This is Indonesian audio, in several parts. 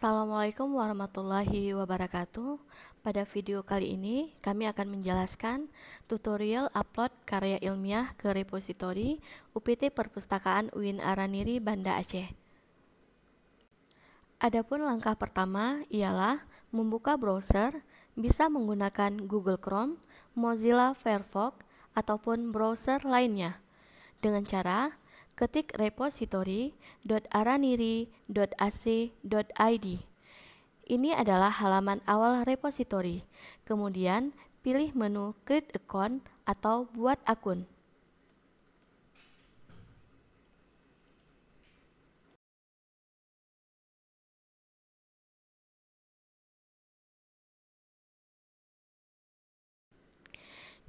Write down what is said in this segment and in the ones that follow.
Assalamualaikum warahmatullahi wabarakatuh. Pada video kali ini, kami akan menjelaskan tutorial upload karya ilmiah ke repositori UPT Perpustakaan UIN Araniri Banda Aceh. Adapun langkah pertama ialah membuka browser, bisa menggunakan Google Chrome, Mozilla Firefox, ataupun browser lainnya. Dengan cara ketik repository.araniri.ac.id. Ini adalah halaman awal repository. Kemudian, pilih menu Create Account atau Buat Akun.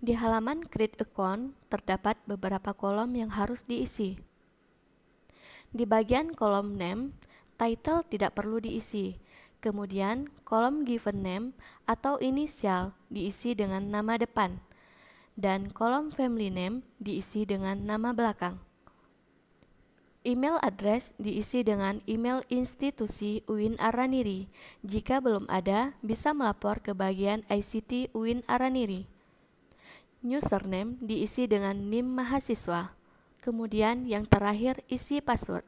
Di halaman Create Account terdapat beberapa kolom yang harus diisi. Di bagian kolom name, title tidak perlu diisi. Kemudian, kolom given name atau inisial diisi dengan nama depan. Dan kolom family name diisi dengan nama belakang. Email address diisi dengan email institusi UIN Araniri. Jika belum ada, bisa melapor ke bagian ICT UIN Araniri. Username diisi dengan NIM mahasiswa. Kemudian yang terakhir isi password.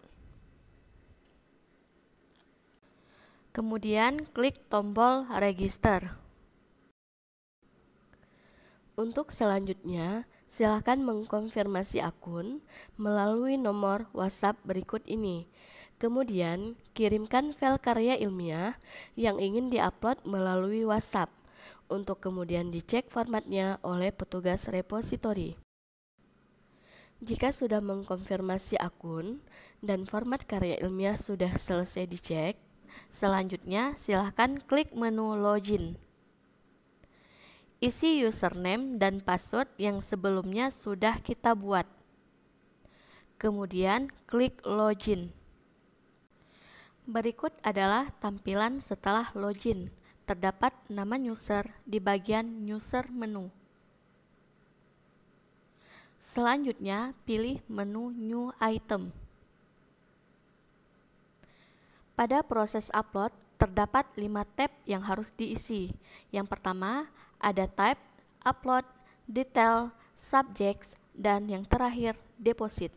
Kemudian klik tombol register. Untuk selanjutnya, silakan mengkonfirmasi akun melalui nomor WhatsApp berikut ini. Kemudian, kirimkan file karya ilmiah yang ingin diupload melalui WhatsApp untuk kemudian dicek formatnya oleh petugas repositori. Jika sudah mengkonfirmasi akun dan format karya ilmiah sudah selesai dicek, selanjutnya silahkan klik menu login. Isi username dan password yang sebelumnya sudah kita buat. Kemudian klik login. Berikut adalah tampilan setelah login. Terdapat nama user di bagian user menu. Selanjutnya, pilih menu New Item. Pada proses upload, terdapat 5 tab yang harus diisi. Yang pertama, ada type, upload, detail, subjects, dan yang terakhir, deposit.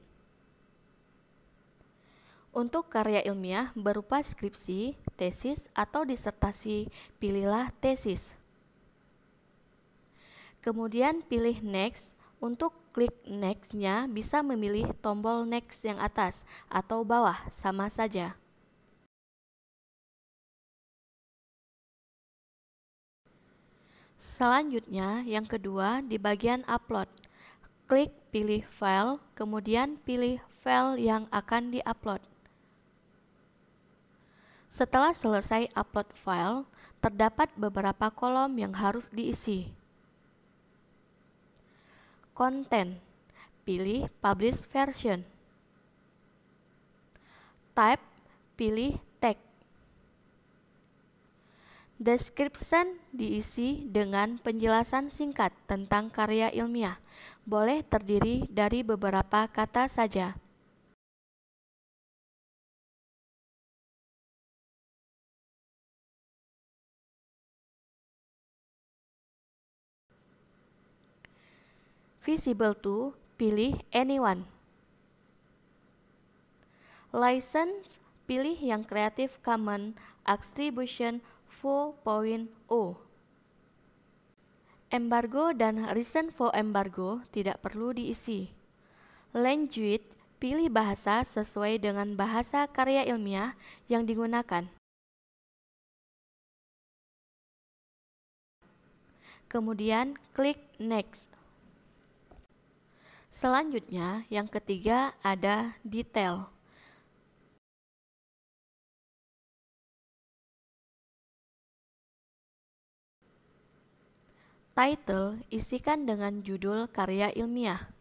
Untuk karya ilmiah berupa skripsi, tesis, atau disertasi, pilihlah tesis. Kemudian pilih next untuk klik next-nya bisa memilih tombol next yang atas atau bawah, sama saja. Selanjutnya, yang kedua di bagian upload. Klik pilih file, kemudian pilih file yang akan diupload. Setelah selesai upload file, terdapat beberapa kolom yang harus diisi. Content. Pilih Publish Version. Type. Pilih Tag. Description diisi dengan penjelasan singkat tentang karya ilmiah. Boleh terdiri dari beberapa kata saja. visible to, pilih anyone. License, pilih yang Creative Commons Attribution 4.0. Embargo dan reason for embargo tidak perlu diisi. Language, pilih bahasa sesuai dengan bahasa karya ilmiah yang digunakan. Kemudian klik next. Selanjutnya, yang ketiga ada detail. Title isikan dengan judul karya ilmiah.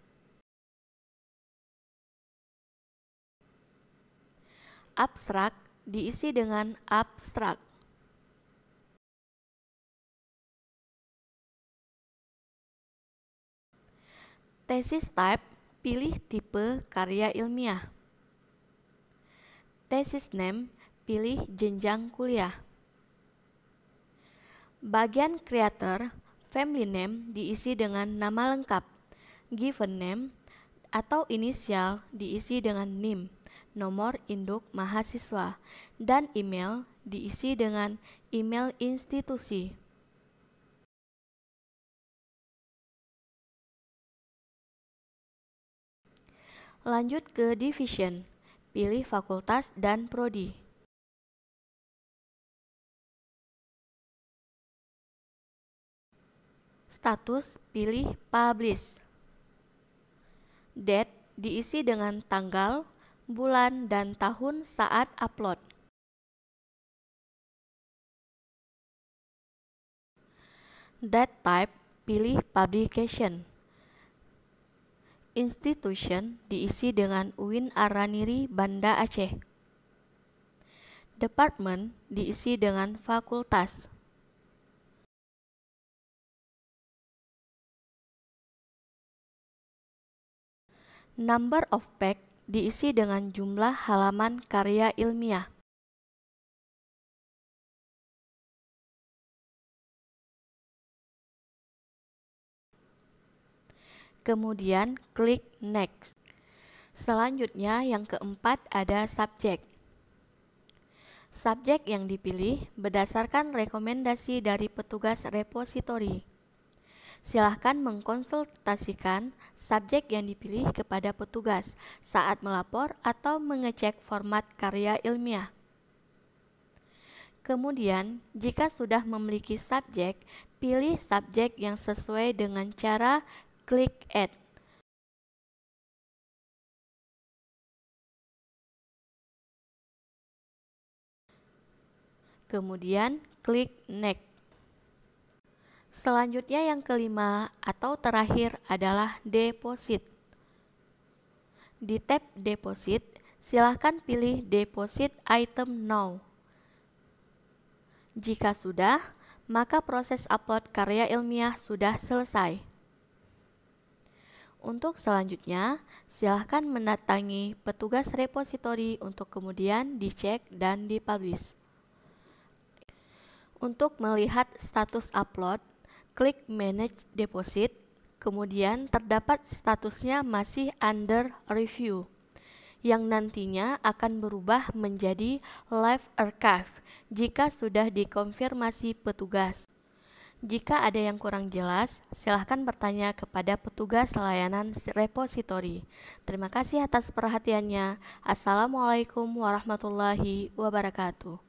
Abstrak diisi dengan abstrak. Tesis type, pilih tipe karya ilmiah. Tesis name, pilih jenjang kuliah. Bagian creator, family name diisi dengan nama lengkap, given name, atau inisial diisi dengan NIM, nomor induk mahasiswa, dan email diisi dengan email institusi. Lanjut ke division. Pilih fakultas dan prodi. Status pilih publish. Date diisi dengan tanggal, bulan, dan tahun saat upload. date type pilih publication. Institution diisi dengan Uin Araniri Banda Aceh. Department diisi dengan fakultas. Number of pack diisi dengan jumlah halaman karya ilmiah. kemudian klik next. Selanjutnya yang keempat ada subjek. Subjek yang dipilih berdasarkan rekomendasi dari petugas repositori. Silahkan mengkonsultasikan subjek yang dipilih kepada petugas saat melapor atau mengecek format karya ilmiah. Kemudian, jika sudah memiliki subjek, pilih subjek yang sesuai dengan cara Klik Add. Kemudian klik Next. Selanjutnya yang kelima atau terakhir adalah deposit. Di tab deposit, silahkan pilih deposit item now. Jika sudah, maka proses upload karya ilmiah sudah selesai. Untuk selanjutnya, silahkan mendatangi petugas repositori untuk kemudian dicek dan dipublish. Untuk melihat status upload, klik Manage Deposit, kemudian terdapat statusnya masih under review, yang nantinya akan berubah menjadi live archive jika sudah dikonfirmasi petugas. Jika ada yang kurang jelas, silahkan bertanya kepada petugas layanan repositori. Terima kasih atas perhatiannya. Assalamualaikum warahmatullahi wabarakatuh.